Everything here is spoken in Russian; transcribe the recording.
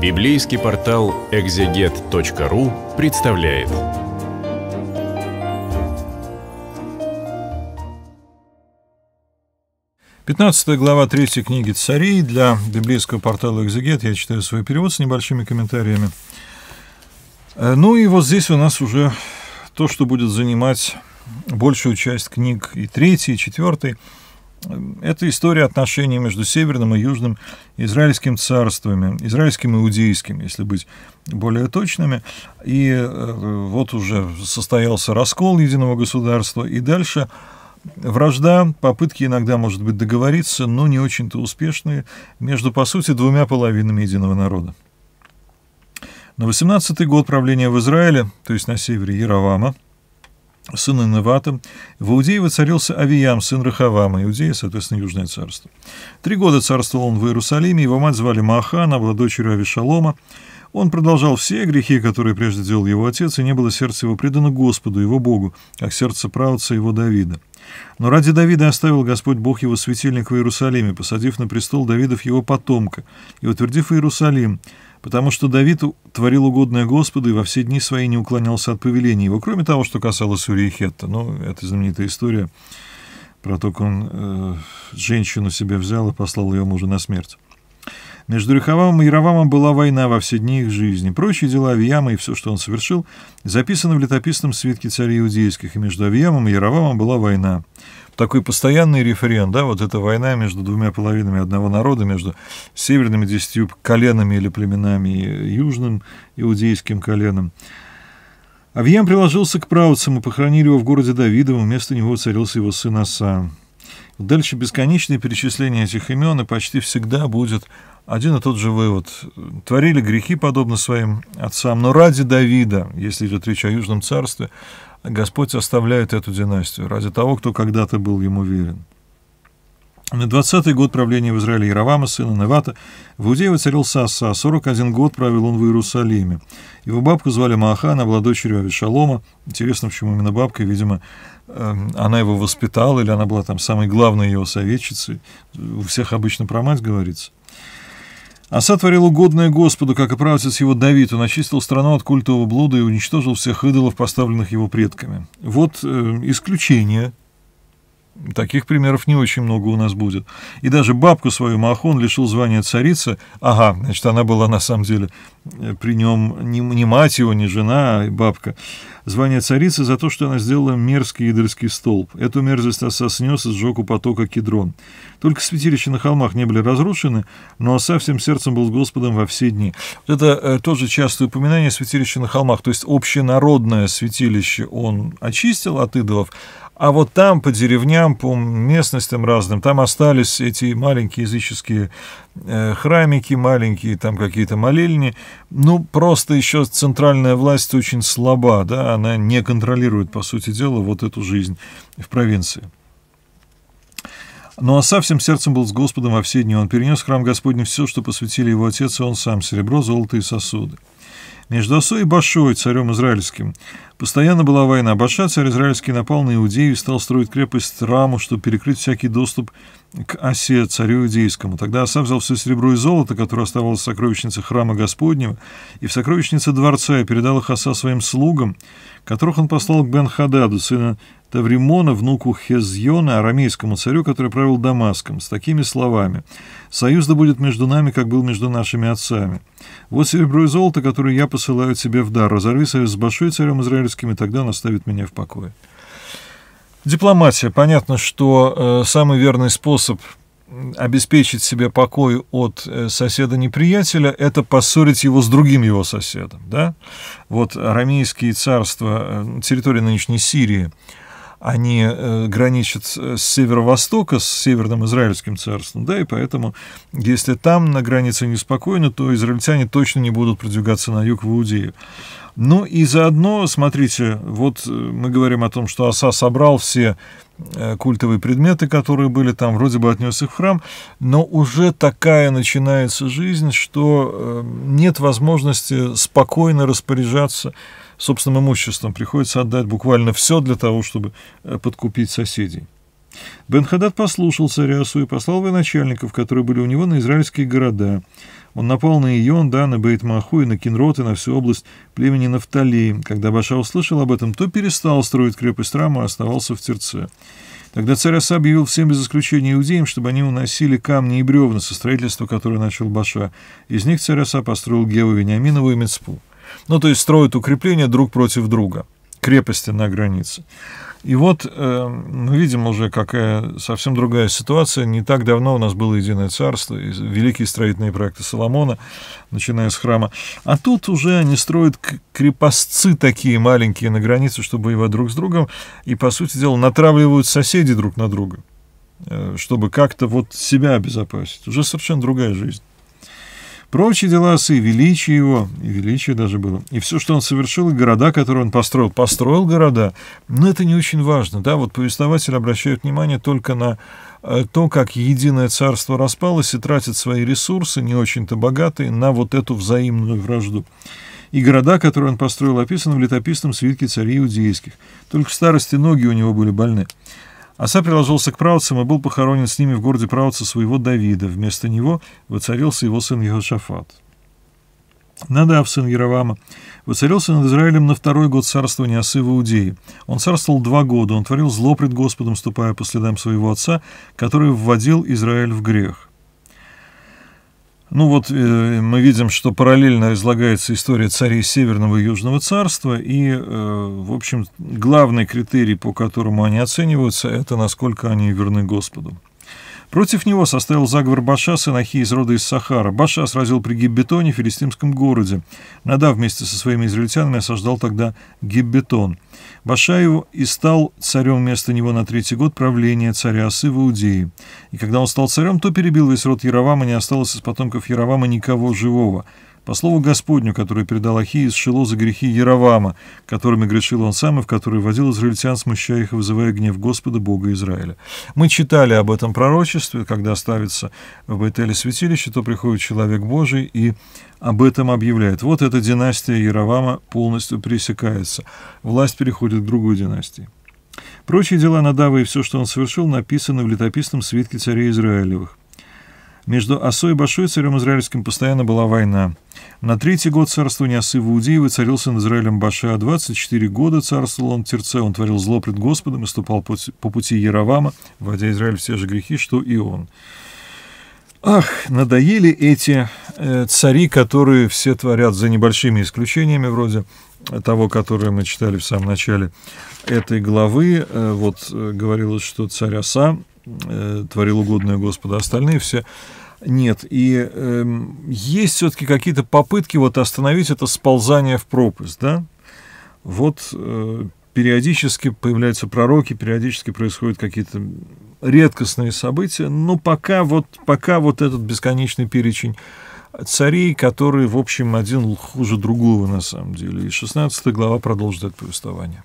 Библейский портал экзегет.ру представляет. Пятнадцатая глава третьей книги царей для библейского портала «Экзегет». Я читаю свой перевод с небольшими комментариями. Э, ну и вот здесь у нас уже то, что будет занимать большую часть книг и третьей, и четвертой – это история отношений между Северным и Южным Израильским царствами, Израильским и Иудейским, если быть более точными. И э, вот уже состоялся раскол единого государства, и дальше вражда, попытки иногда, может быть, договориться, но не очень-то успешные, между, по сути, двумя половинами единого народа. На 18-й год правления в Израиле, то есть на севере Яровама, сын Инновата. В Иудее воцарился Авиям, сын Рахавама, Иудея, соответственно, Южное царство. Три года царствовал он в Иерусалиме, его мать звали Мааха, она была дочерью Авишалома. Он продолжал все грехи, которые прежде делал его отец, и не было сердце его предано Господу, его Богу, как сердце правца его Давида. Но ради Давида оставил Господь Бог его светильник в Иерусалиме, посадив на престол Давидов его потомка и утвердив Иерусалим, потому что Давид творил угодное Господу и во все дни свои не уклонялся от повеления его, кроме того, что касалось Урихетта. Ну, это знаменитая история про то, как он э, женщину себе взял и послал ее мужу на смерть. Между Рехавамом и Яровамом была война во все дни их жизни. Прочие дела Авияма и все, что он совершил, записано в летописном свитке царей иудейских, и между Авиямом и Яровамом была война такой постоянный референ, да, вот эта война между двумя половинами одного народа, между северными десятью коленами или племенами и южным иудейским коленом. Авьям приложился к правцам и похоронили его в городе Давидовом, вместо него царился его сын Асан. Дальше бесконечное перечисление этих имен, и почти всегда будет один и тот же вывод. Творили грехи, подобно своим отцам, но ради Давида, если идет речь о Южном царстве, Господь оставляет эту династию, ради того, кто когда-то был ему верен. На 20-й год правления в Израиле Яровама, сына Невата, в Иудее воцарил Саса, 41 а год правил он в Иерусалиме. Его бабку звали Мааха, она была дочерью Авишалома. Интересно, почему именно бабка, видимо, эм, она его воспитала, или она была там самой главной его советчицей. У всех обычно про мать говорится. Аса творил угодное Господу, как и правотец его Давид. Он очистил страну от культового блуда и уничтожил всех идолов, поставленных его предками. Вот э, исключение Таких примеров не очень много у нас будет. И даже бабку свою Махон лишил звания царицы. Ага, значит, она была на самом деле э, при нем не, не мать его, не жена, а бабка. Звание царицы за то, что она сделала мерзкий идольский столб. Эту мерзость Аса снес и сжег у потока Кедрон. Только святилища на холмах не были разрушены, но Аса всем сердцем был с Господом во все дни. Вот это э, тоже частое упоминание святилища на холмах. То есть общенародное святилище он очистил от идолов, а вот там, по деревням, по местностям разным, там остались эти маленькие языческие э, храмики, маленькие там какие-то молельни. Ну, просто еще центральная власть очень слаба, да, она не контролирует, по сути дела, вот эту жизнь в провинции. Ну а совсем сердцем был с Господом во все дни. Он перенес в храм Господний все, что посвятили его отец, и он сам, серебро, золото и сосуды. Между осой и Башой, царем израильским, Постоянно была война. Бадша, царь израильский, напал на Иудею и стал строить крепость Раму, чтобы перекрыть всякий доступ к Асе, царю иудейскому. Тогда Аса взял все серебро и золото, которое оставалось в сокровищнице храма Господнего, и в сокровищнице дворца, и передал их Аса своим слугам, которых он послал к Бен-Хададу, сына Тавримона, внуку Хезьона, арамейскому царю, который правил Дамаском, с такими словами «Союз да будет между нами, как был между нашими отцами. Вот серебро и золото, которые я посылаю тебе в дар. Разорви союз с Башой, царем Израиля, советским, и тогда он оставит меня в покое. Дипломатия. Понятно, что э, самый верный способ обеспечить себе покой от э, соседа-неприятеля, это поссорить его с другим его соседом. Да? Вот Арамейские царства, э, территория нынешней Сирии, они э, граничат с, северо-востока, с северным израильским царством, да, и поэтому, если там на границе неспокойно, то израильтяне точно не будут продвигаться на юг в Иудею. Ну и заодно, смотрите, вот э, мы говорим о том, что Аса собрал все Э, культовые предметы, которые были там, вроде бы отнес их в храм, но уже такая начинается жизнь, что э, нет возможности спокойно распоряжаться собственным имуществом. Приходится отдать буквально все для того, чтобы э, подкупить соседей. Бен Хадад послушался Риасу и послал военачальников, которые были у него на израильские города – он напал на Ион, да, на Бейтмаху и на Кинрот и на всю область племени Нафтали. Когда Баша услышал об этом, то перестал строить крепость Рама и а оставался в Терце. Тогда царь Аса объявил всем без исключения иудеям, чтобы они уносили камни и бревна со строительства, которое начал Баша. Из них царь Аса построил Геву Вениаминову и Мецпу. Ну, то есть строят укрепления друг против друга крепости на границе. И вот э, мы видим уже, какая совсем другая ситуация. Не так давно у нас было единое царство, и великие строительные проекты Соломона, начиная с храма. А тут уже они строят крепостцы такие маленькие на границе, чтобы его друг с другом, и, по сути дела, натравливают соседей друг на друга, э, чтобы как-то вот себя обезопасить. Уже совершенно другая жизнь. Прочие дела отцы, величие его, и величие даже было, и все, что он совершил, и города, которые он построил. Построил города, но это не очень важно. Да? Вот повествователь обращает внимание только на э, то, как единое царство распалось и тратит свои ресурсы, не очень-то богатые, на вот эту взаимную вражду. И города, которые он построил, описаны в летописном свитке царей иудейских. Только в старости ноги у него были больны. Оса приложился к правцам и был похоронен с ними в городе правца своего Давида. Вместо него воцарился его сын Егошафат. Надав, сын Яровама, воцарился над Израилем на второй год царствования Осы в Иудее. Он царствовал два года, он творил зло пред Господом, ступая по следам своего отца, который вводил Израиль в грех. Ну вот э, мы видим, что параллельно излагается история царей Северного и Южного царства, и, э, в общем, главный критерий, по которому они оцениваются, это насколько они верны Господу. Против него составил заговор Башаса, нахи из рода из Сахара. Баша сразил при Гиббетоне в филистимском городе. Нада вместе со своими израильтянами осаждал тогда Гиббетон. Баша его и стал царем вместо него на третий год правления царя Осы в Иудее. И когда он стал царем, то перебил весь род Яровама, не осталось из потомков Яровама никого живого. По слову Господню, которое передал Ахиис, Шило за грехи Яровама, которыми грешил он сам и в которые водил израильтян, смущая их и вызывая гнев Господа, Бога Израиля. Мы читали об этом пророчестве, когда ставится в Бетеле святилище, то приходит человек Божий и об этом объявляет. Вот эта династия Яровама полностью пресекается. Власть переходит к другой династии. Прочие дела Надава и все, что он совершил, написаны в летописном свитке царей Израилевых. Между Осой и Башой, царем израильским, постоянно была война. На третий год царствования Осы в Иудеи воцарился над Израилем Баша. 24 года царствовал он в Терце, он творил зло пред Господом и ступал по пути Яровама, вводя Израиль в те же грехи, что и он. Ах, надоели эти э, цари, которые все творят за небольшими исключениями, вроде того, которое мы читали в самом начале этой главы. Э, вот э, говорилось, что царь Оса Э, творил угодное Господу, остальные все нет. И э, есть все-таки какие-то попытки вот остановить это сползание в пропасть, да? Вот э, периодически появляются пророки, периодически происходят какие-то редкостные события, но пока вот, пока вот этот бесконечный перечень царей, которые, в общем, один хуже другого на самом деле. И 16 глава продолжит это повествование.